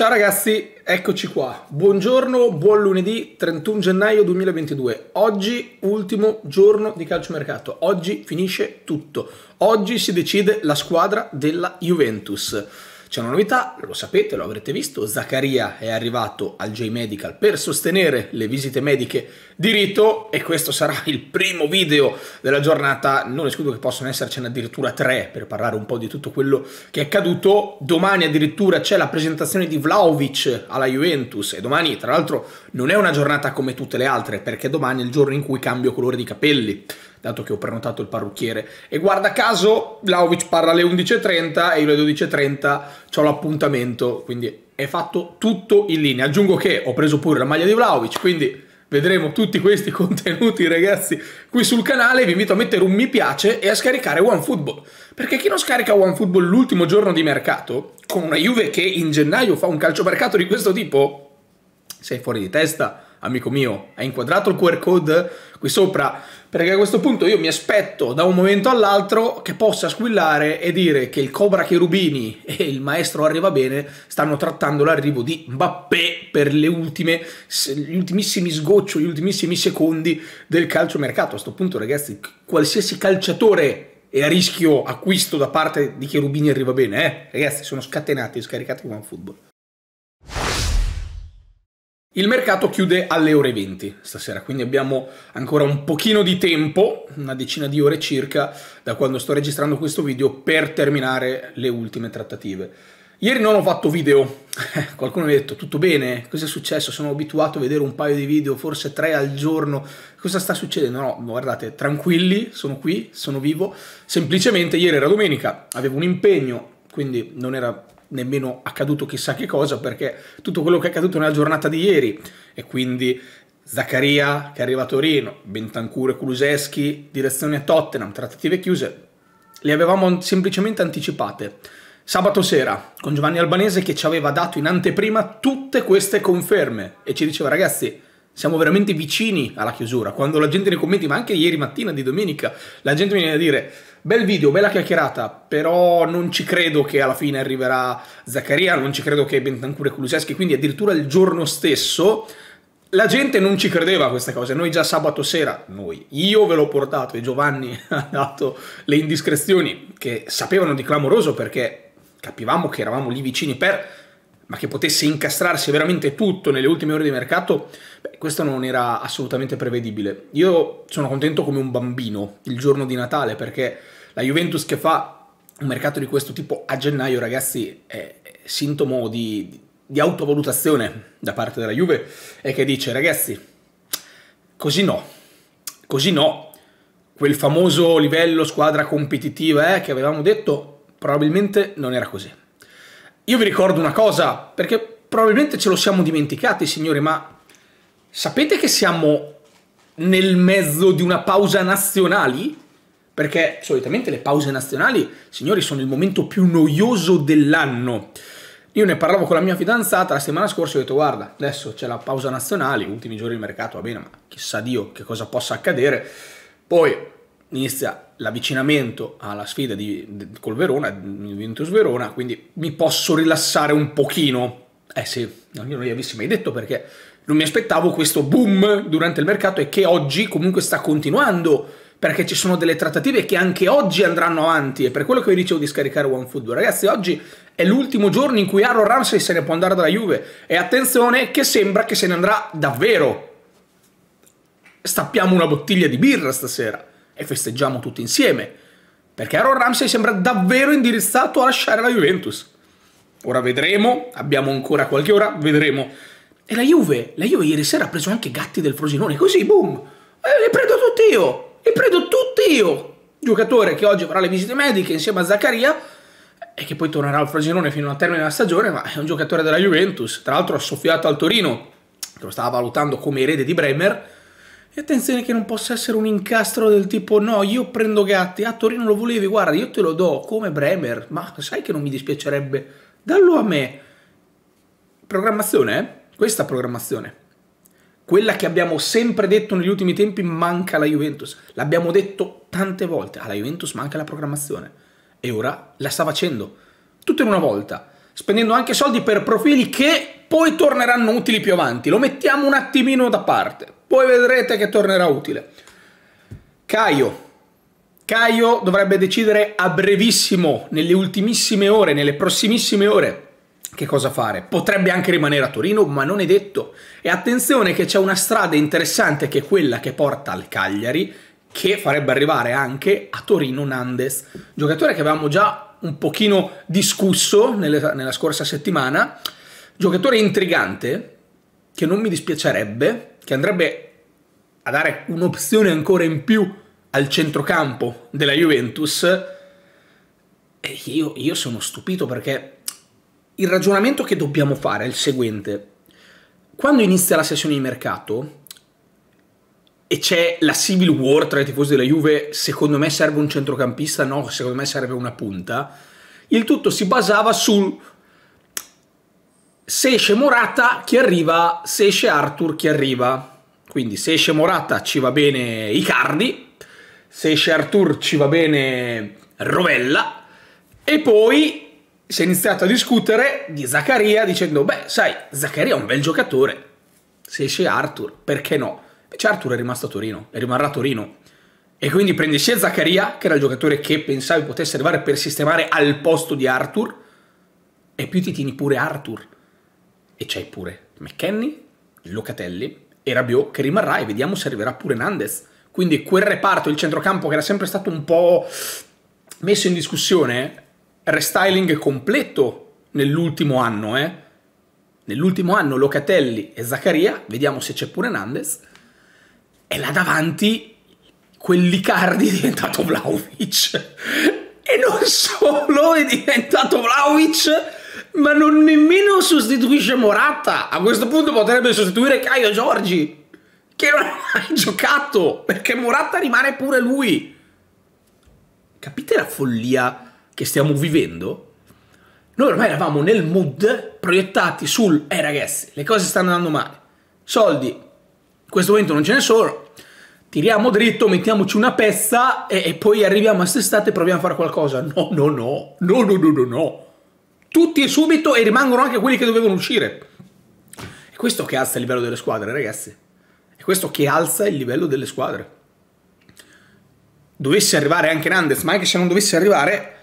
Ciao ragazzi, eccoci qua. Buongiorno, buon lunedì 31 gennaio 2022. Oggi ultimo giorno di calciomercato. Oggi finisce tutto. Oggi si decide la squadra della Juventus. C'è una novità, lo sapete, lo avrete visto, Zaccaria è arrivato al J-Medical per sostenere le visite mediche di rito e questo sarà il primo video della giornata, non escludo che possano essercene addirittura tre per parlare un po' di tutto quello che è accaduto. Domani addirittura c'è la presentazione di Vlaovic alla Juventus e domani tra l'altro non è una giornata come tutte le altre perché domani è il giorno in cui cambio colore di capelli dato che ho prenotato il parrucchiere. E guarda caso, Vlaovic parla alle 11.30 e io alle 12.30 ho l'appuntamento, quindi è fatto tutto in linea. Aggiungo che ho preso pure la maglia di Vlaovic, quindi vedremo tutti questi contenuti ragazzi qui sul canale vi invito a mettere un mi piace e a scaricare OneFootball perché chi non scarica OneFootball l'ultimo giorno di mercato con una Juve che in gennaio fa un calciomercato di questo tipo sei fuori di testa amico mio hai inquadrato il QR code qui sopra perché a questo punto io mi aspetto da un momento all'altro che possa squillare e dire che il Cobra Cherubini e il maestro Arriva Bene stanno trattando l'arrivo di Mbappé per ultime, gli ultimissimi sgoccioli, gli ultimissimi secondi del calciomercato. A questo punto ragazzi, qualsiasi calciatore è a rischio acquisto da parte di Cherubini arriva bene, eh? Ragazzi, sono scatenati e scaricati come un football. Il mercato chiude alle ore 20 stasera, quindi abbiamo ancora un pochino di tempo, una decina di ore circa, da quando sto registrando questo video per terminare le ultime trattative. Ieri non ho fatto video, qualcuno mi ha detto tutto bene, cosa è successo? Sono abituato a vedere un paio di video, forse tre al giorno, cosa sta succedendo? No, guardate, tranquilli, sono qui, sono vivo, semplicemente ieri era domenica, avevo un impegno, quindi non era nemmeno accaduto chissà che cosa, perché tutto quello che è accaduto nella giornata di ieri, e quindi Zaccaria che arriva a Torino, Bentancur e Kuluseschi, direzione a Tottenham, trattative chiuse, le avevamo semplicemente anticipate. Sabato sera con Giovanni Albanese che ci aveva dato in anteprima tutte queste conferme e ci diceva ragazzi siamo veramente vicini alla chiusura. Quando la gente nei commenti, ma anche ieri mattina di domenica, la gente mi viene a dire bel video, bella chiacchierata, però non ci credo che alla fine arriverà Zaccaria, non ci credo che Bentancur e Kuluseschi, quindi addirittura il giorno stesso la gente non ci credeva a queste cose, noi già sabato sera, noi, io ve l'ho portato e Giovanni ha dato le indiscrezioni che sapevano di clamoroso perché capivamo che eravamo lì vicini per ma che potesse incastrarsi veramente tutto nelle ultime ore di mercato, beh, questo non era assolutamente prevedibile. Io sono contento come un bambino il giorno di Natale perché la Juventus che fa un mercato di questo tipo a gennaio, ragazzi, è sintomo di, di autovalutazione da parte della Juve e che dice, ragazzi, così no, così no, quel famoso livello squadra competitiva eh, che avevamo detto probabilmente non era così. Io vi ricordo una cosa, perché probabilmente ce lo siamo dimenticati, signori, ma sapete che siamo nel mezzo di una pausa nazionali? Perché solitamente le pause nazionali, signori, sono il momento più noioso dell'anno. Io ne parlavo con la mia fidanzata la settimana scorsa e ho detto guarda, adesso c'è la pausa nazionale, ultimi giorni di mercato, va bene, ma chissà Dio che cosa possa accadere. Poi inizia l'avvicinamento alla sfida di, di, col Verona, Juventus Verona, quindi mi posso rilassare un pochino. Eh sì, io non gli avessi mai detto perché non mi aspettavo questo boom durante il mercato e che oggi comunque sta continuando perché ci sono delle trattative che anche oggi andranno avanti e per quello che vi dicevo di scaricare OneFootball ragazzi oggi è l'ultimo giorno in cui Aaron Ramsey se ne può andare dalla Juve e attenzione che sembra che se ne andrà davvero stappiamo una bottiglia di birra stasera e festeggiamo tutti insieme, perché Aaron Ramsey sembra davvero indirizzato a lasciare la Juventus. Ora vedremo, abbiamo ancora qualche ora, vedremo. E la Juve, la Juve ieri sera ha preso anche Gatti del Frosinone, così, boom, eh, li prendo tutti io, li prendo tutti io. Giocatore che oggi farà le visite mediche insieme a Zaccaria, e che poi tornerà al Frosinone fino al termine della stagione, ma è un giocatore della Juventus, tra l'altro ha soffiato al Torino, che lo stava valutando come erede di Bremer, e attenzione che non possa essere un incastro del tipo no, io prendo gatti, ah, Torino lo volevi, guarda, io te lo do come Bremer, ma sai che non mi dispiacerebbe, dallo a me. Programmazione, eh? Questa programmazione. Quella che abbiamo sempre detto negli ultimi tempi manca alla Juventus. L'abbiamo detto tante volte, alla Juventus manca la programmazione. E ora la sta facendo. Tutto in una volta. Spendendo anche soldi per profili che poi torneranno utili più avanti. Lo mettiamo un attimino da parte. Poi vedrete che tornerà utile. Caio. Caio dovrebbe decidere a brevissimo, nelle ultimissime ore, nelle prossimissime ore, che cosa fare. Potrebbe anche rimanere a Torino, ma non è detto. E attenzione che c'è una strada interessante che è quella che porta al Cagliari, che farebbe arrivare anche a Torino Nandes, giocatore che avevamo già un pochino discusso nelle, nella scorsa settimana, giocatore intrigante che non mi dispiacerebbe che andrebbe a dare un'opzione ancora in più al centrocampo della Juventus, e io, io sono stupito perché il ragionamento che dobbiamo fare è il seguente. Quando inizia la sessione di mercato e c'è la civil war tra i tifosi della Juve, secondo me serve un centrocampista, no, secondo me serve una punta, il tutto si basava sul se esce Morata, chi arriva? Se esce Arthur, chi arriva? Quindi se esce Morata ci va bene Icardi, se esce Arthur ci va bene Rovella e poi si è iniziato a discutere di Zaccaria dicendo beh sai Zaccaria è un bel giocatore, se esce Arthur perché no? Invece Arthur è rimasto a Torino, e rimarrà a Torino e quindi prendi sia Zaccaria che era il giocatore che pensavi potesse arrivare per sistemare al posto di Arthur e più ti tieni pure Arthur e c'hai pure McKenny, Locatelli e Rabiot che rimarrà e vediamo se arriverà pure Nandes. Quindi quel reparto, il centrocampo che era sempre stato un po' messo in discussione, restyling completo nell'ultimo anno, eh? Nell'ultimo anno Locatelli e Zaccaria, vediamo se c'è pure Nandes. E là davanti quell'Icardi è diventato Vlaovic. e non solo è diventato Vlaovic, ma non nemmeno sostituisce Morata. A questo punto potrebbe sostituire Caio Giorgi, che non ha mai giocato, perché Morata rimane pure lui. Capite la follia che stiamo vivendo? Noi ormai eravamo nel mood proiettati sul eh ragazzi, le cose stanno andando male. Soldi in questo momento non ce ne sono. Tiriamo dritto, mettiamoci una pezza e, e poi arriviamo a quest'estate e proviamo a fare qualcosa. No, no, no, no, no, no, no. no tutti e subito e rimangono anche quelli che dovevano uscire. È questo che alza il livello delle squadre, ragazzi. È questo che alza il livello delle squadre. Dovesse arrivare anche Nandez, ma anche se non dovesse arrivare,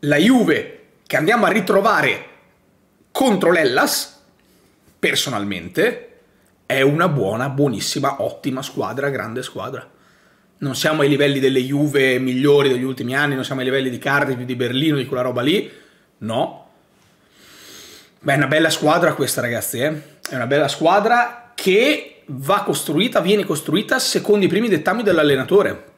la Juve che andiamo a ritrovare contro l'Ellas, personalmente, è una buona, buonissima, ottima squadra, grande squadra. Non siamo ai livelli delle Juve migliori degli ultimi anni, non siamo ai livelli di Cardiff, di Berlino, di quella roba lì, no, Beh, è una bella squadra questa, ragazzi. Eh? È una bella squadra che va costruita, viene costruita secondo i primi dettami dell'allenatore.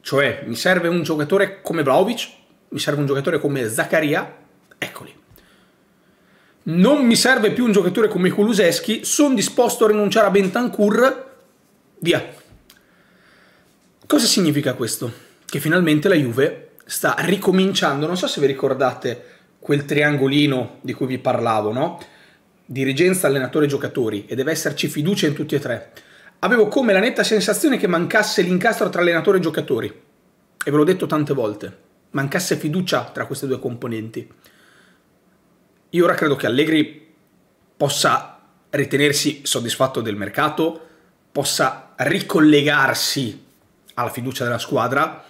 Cioè, mi serve un giocatore come Vlaovic, mi serve un giocatore come Zaccaria, eccoli. Non mi serve più un giocatore come Kuluseschi, sono disposto a rinunciare a Bentancur, via. Cosa significa questo? Che finalmente la Juve sta ricominciando, non so se vi ricordate quel triangolino di cui vi parlavo, no? Dirigenza, allenatore, giocatori e deve esserci fiducia in tutti e tre. Avevo come la netta sensazione che mancasse l'incastro tra allenatore e giocatori. E ve l'ho detto tante volte, mancasse fiducia tra queste due componenti. Io ora credo che Allegri possa ritenersi soddisfatto del mercato, possa ricollegarsi alla fiducia della squadra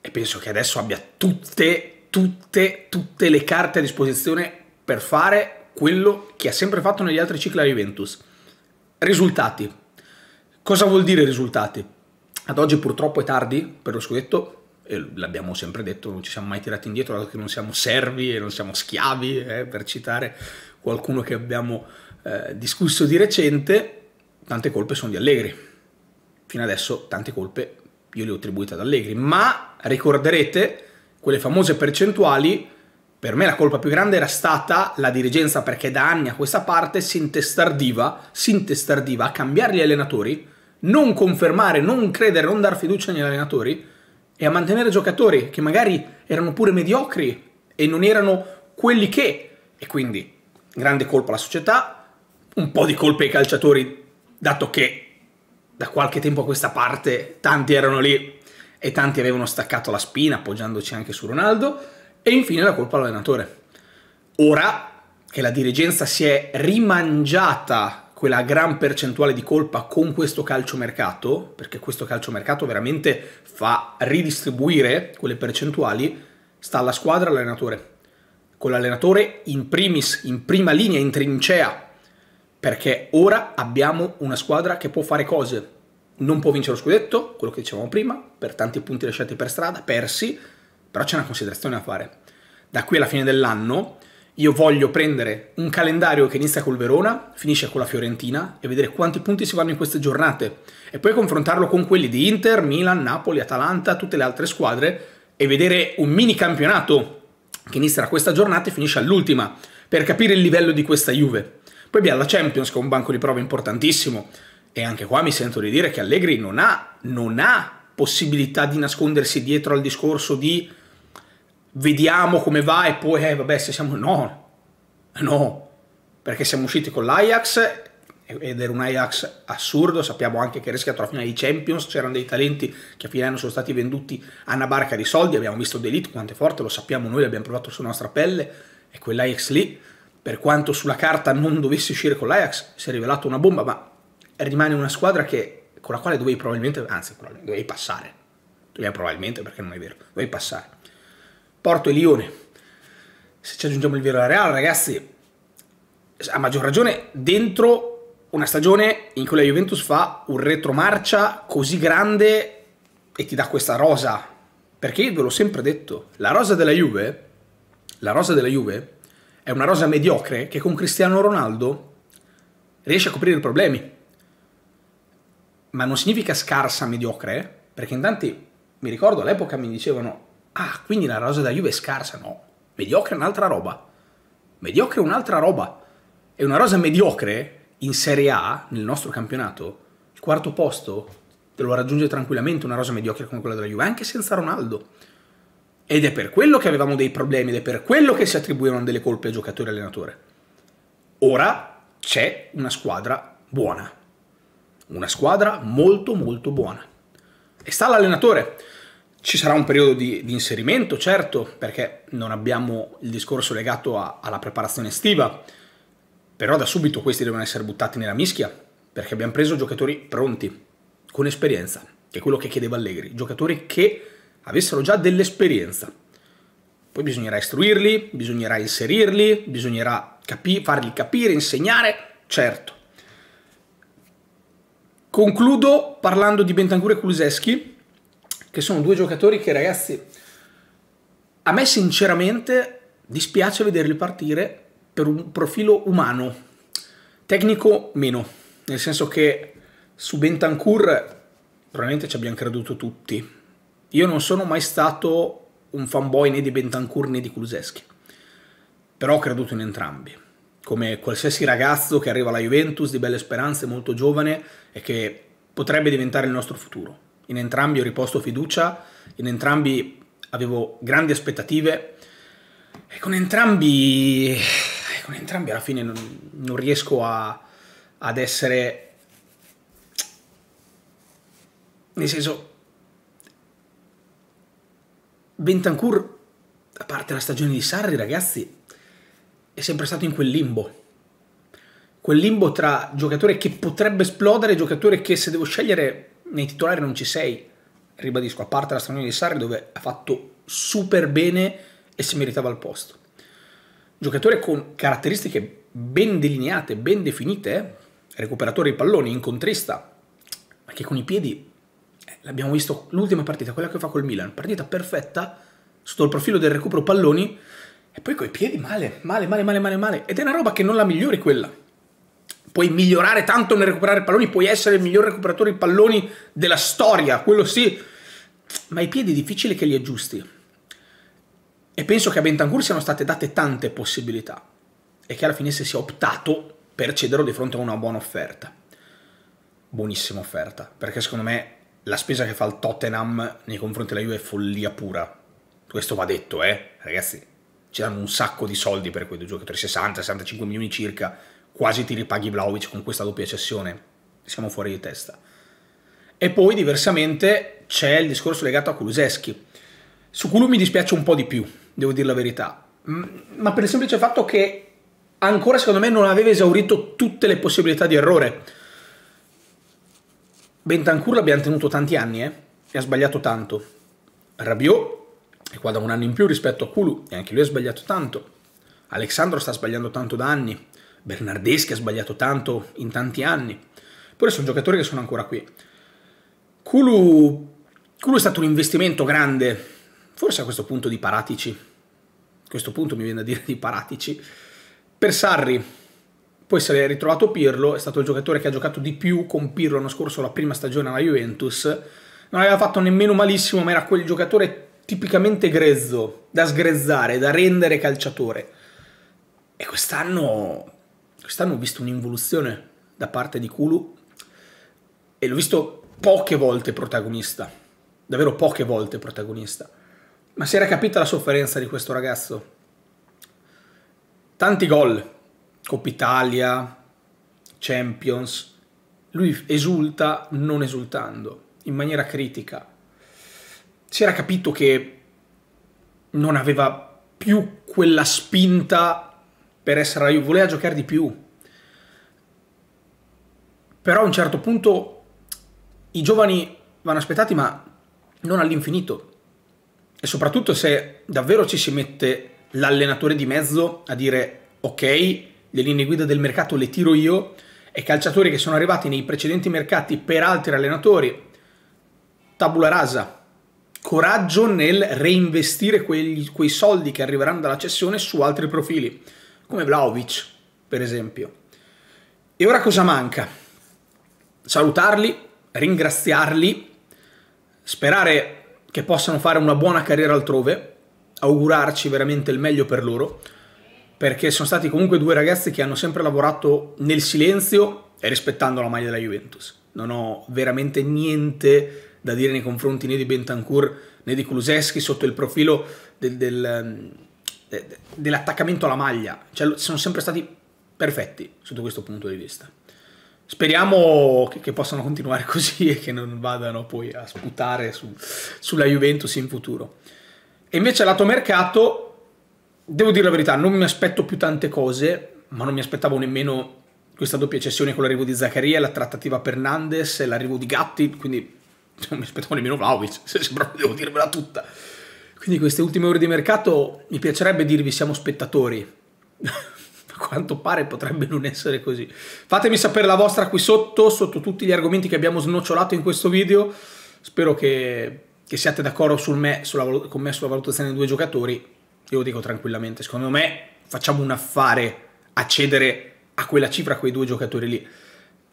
e penso che adesso abbia tutte tutte, tutte le carte a disposizione per fare quello che ha sempre fatto negli altri cicli la Juventus. Risultati. Cosa vuol dire risultati? Ad oggi purtroppo è tardi per lo scudetto, e l'abbiamo sempre detto, non ci siamo mai tirati indietro, dato che non siamo servi e non siamo schiavi, eh, per citare qualcuno che abbiamo eh, discusso di recente, tante colpe sono di Allegri. Fino adesso tante colpe io le ho attribuite ad Allegri, ma ricorderete quelle famose percentuali, per me la colpa più grande era stata la dirigenza perché da anni a questa parte si intestardiva, si intestardiva a cambiare gli allenatori, non confermare, non credere, non dar fiducia agli allenatori e a mantenere giocatori che magari erano pure mediocri e non erano quelli che. E quindi grande colpa alla società, un po' di colpa ai calciatori, dato che da qualche tempo a questa parte tanti erano lì e tanti avevano staccato la spina appoggiandoci anche su Ronaldo e infine la colpa all'allenatore. Ora che la dirigenza si è rimangiata quella gran percentuale di colpa con questo calciomercato, perché questo calciomercato veramente fa ridistribuire quelle percentuali, sta alla squadra l'allenatore. Con l'allenatore in primis, in prima linea, in trincea, perché ora abbiamo una squadra che può fare cose, non può vincere lo scudetto, quello che dicevamo prima, per tanti punti lasciati per strada, persi, però c'è una considerazione da fare. Da qui alla fine dell'anno io voglio prendere un calendario che inizia col Verona, finisce con la Fiorentina e vedere quanti punti si vanno in queste giornate e poi confrontarlo con quelli di Inter, Milan, Napoli, Atalanta, tutte le altre squadre e vedere un mini campionato che inizia da questa giornata e finisce all'ultima per capire il livello di questa Juve. Poi abbiamo la Champions che è un banco di prova importantissimo, e anche qua mi sento di dire che Allegri non ha, non ha possibilità di nascondersi dietro al discorso di vediamo come va e poi eh, vabbè se siamo no no perché siamo usciti con l'Ajax ed era un Ajax assurdo sappiamo anche che ha rischiato la finale di Champions c'erano dei talenti che a fine anno sono stati venduti a una barca di soldi abbiamo visto Delete quanto è forte lo sappiamo noi l'abbiamo provato sulla nostra pelle e quell'Ajax lì per quanto sulla carta non dovesse uscire con l'Ajax si è rivelato una bomba ma rimane una squadra che, con la quale dovevi probabilmente, anzi, dovevi passare. Dovevi probabilmente, perché non è vero, dovevi passare. Porto e Lione. Se ci aggiungiamo il vero alla Real, ragazzi, a maggior ragione dentro una stagione in cui la Juventus fa un retromarcia così grande e ti dà questa rosa. Perché io ve l'ho sempre detto, la rosa della Juve, la rosa della Juve è una rosa mediocre che con Cristiano Ronaldo riesce a coprire i problemi ma non significa scarsa, mediocre, perché in tanti, mi ricordo all'epoca mi dicevano, ah, quindi la rosa della Juve è scarsa, no, mediocre è un'altra roba, mediocre è un'altra roba, e una rosa mediocre in Serie A, nel nostro campionato, il quarto posto te lo raggiunge tranquillamente una rosa mediocre come quella della Juve, anche senza Ronaldo. Ed è per quello che avevamo dei problemi ed è per quello che si attribuivano delle colpe ai giocatori e allenatore. Ora c'è una squadra buona una squadra molto molto buona. E sta l'allenatore. Ci sarà un periodo di, di, inserimento, certo, perché non abbiamo il discorso legato a, alla preparazione estiva, però da subito questi devono essere buttati nella mischia, perché abbiamo preso giocatori pronti, con esperienza, che è quello che chiedeva Allegri, giocatori che avessero già dell'esperienza. Poi bisognerà istruirli, bisognerà inserirli, bisognerà capi farli capire, insegnare, certo, Concludo parlando di Bentancur e Kuluseschi, che sono due giocatori che ragazzi, a me sinceramente dispiace vederli partire per un profilo umano, tecnico meno, nel senso che su Bentancur probabilmente ci abbiamo creduto tutti. Io non sono mai stato un fanboy né di Bentancur né di Kuluseschi, però ho creduto in entrambi come qualsiasi ragazzo che arriva alla Juventus di belle speranze, molto giovane e che potrebbe diventare il nostro futuro. In entrambi ho riposto fiducia, in entrambi avevo grandi aspettative e con entrambi, eh, con entrambi alla fine non, non riesco a, ad essere... Nel senso, Bentancur, a parte la stagione di Sarri, ragazzi, è sempre stato in quel limbo. Quel limbo tra giocatore che potrebbe esplodere e giocatore che se devo scegliere nei titolari non ci sei. Ribadisco, a parte la stagione di Sarri dove ha fatto super bene e si meritava il posto. Giocatore con caratteristiche ben delineate, ben definite, eh. recuperatore di palloni, incontrista, ma che con i piedi, eh, l'abbiamo visto l'ultima partita, quella che fa col Milan, partita perfetta sotto il profilo del recupero palloni, e poi coi piedi male, male, male, male, male, male. Ed è una roba che non la migliori quella. Puoi migliorare tanto nel recuperare palloni, puoi essere il miglior recuperatore di palloni della storia, quello sì. Ma i piedi è difficile che li aggiusti. E penso che a Bentancur siano state date tante possibilità e che alla fine si sia optato per cederlo di fronte a una buona offerta. Buonissima offerta, perché secondo me la spesa che fa il Tottenham nei confronti della Juve è follia pura. Questo va detto, eh, ragazzi c'erano un sacco di soldi per quei due giocatori, 60-65 milioni circa, quasi ti ripaghi Vlaovic con questa doppia cessione, siamo fuori di testa. E poi diversamente c'è il discorso legato a Kuleseski, su cui mi dispiace un po' di più, devo dire la verità, mm, ma per il semplice fatto che ancora secondo me non aveva esaurito tutte le possibilità di errore. Bentancur l'abbiamo tenuto tanti anni eh? e ha sbagliato tanto. Rabiot è qua da un anno in più rispetto a Kulu e anche lui ha sbagliato tanto. Alexandro sta sbagliando tanto da anni, Bernardeschi ha sbagliato tanto in tanti anni, eppure sono giocatori che sono ancora qui. Kulu, Kulu è stato un investimento grande, forse a questo punto di Paratici, a questo punto mi viene da dire di Paratici, per Sarri, poi se l'è ritrovato Pirlo, è stato il giocatore che ha giocato di più con Pirlo l'anno scorso la prima stagione alla Juventus, non aveva fatto nemmeno malissimo, ma era quel giocatore tipicamente grezzo, da sgrezzare, da rendere calciatore. E quest'anno, quest'anno ho visto un'involuzione da parte di Kulu e l'ho visto poche volte protagonista, davvero poche volte protagonista. Ma si era capita la sofferenza di questo ragazzo. Tanti gol, Coppa Italia, Champions, lui esulta non esultando, in maniera critica, si era capito che non aveva più quella spinta per essere la Juve, voleva giocare di più. Però a un certo punto i giovani vanno aspettati, ma non all'infinito. E soprattutto se davvero ci si mette l'allenatore di mezzo a dire ok, le linee guida del mercato le tiro io, e calciatori che sono arrivati nei precedenti mercati per altri allenatori, tabula rasa, coraggio nel reinvestire quei, quei soldi che arriveranno dalla cessione su altri profili, come Vlaovic, per esempio. E ora cosa manca? Salutarli, ringraziarli, sperare che possano fare una buona carriera altrove, augurarci veramente il meglio per loro, perché sono stati comunque due ragazzi che hanno sempre lavorato nel silenzio e rispettando la maglia della Juventus. Non ho veramente niente da dire nei confronti né di Bentancur né di Kuleseski sotto il profilo del, del, ehm, de, dell'attaccamento alla maglia. Cioè, sono sempre stati perfetti sotto questo punto di vista. Speriamo che, che possano continuare così e che non vadano poi a sputare su, sulla Juventus in futuro. E invece lato mercato, devo dire la verità, non mi aspetto più tante cose, ma non mi aspettavo nemmeno questa doppia cessione con l'arrivo di Zaccaria, la trattativa per Nandes e l'arrivo di Gatti, quindi non cioè, mi aspettavo nemmeno Vlaovic, se proprio devo dirvela tutta. Quindi queste ultime ore di mercato mi piacerebbe dirvi siamo spettatori. A quanto pare potrebbe non essere così. Fatemi sapere la vostra qui sotto, sotto tutti gli argomenti che abbiamo snocciolato in questo video. Spero che, che siate d'accordo con me sulla valutazione dei due giocatori. Io lo dico tranquillamente, secondo me facciamo un affare a cedere a quella cifra a quei due giocatori lì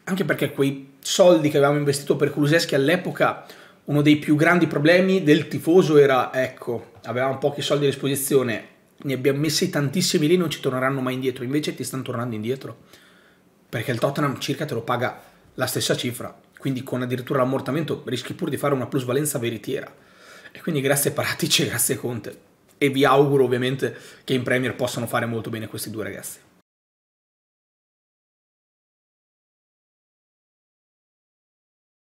anche perché quei soldi che avevamo investito per Kuleseski all'epoca, uno dei più grandi problemi del tifoso era, ecco, avevamo pochi soldi a disposizione, ne abbiamo messi tantissimi lì, non ci torneranno mai indietro, invece ti stanno tornando indietro, perché il Tottenham circa te lo paga la stessa cifra, quindi con addirittura l'ammortamento rischi pur di fare una plusvalenza veritiera. E quindi grazie Paratici e grazie Conte. E vi auguro ovviamente che in Premier possano fare molto bene questi due ragazzi.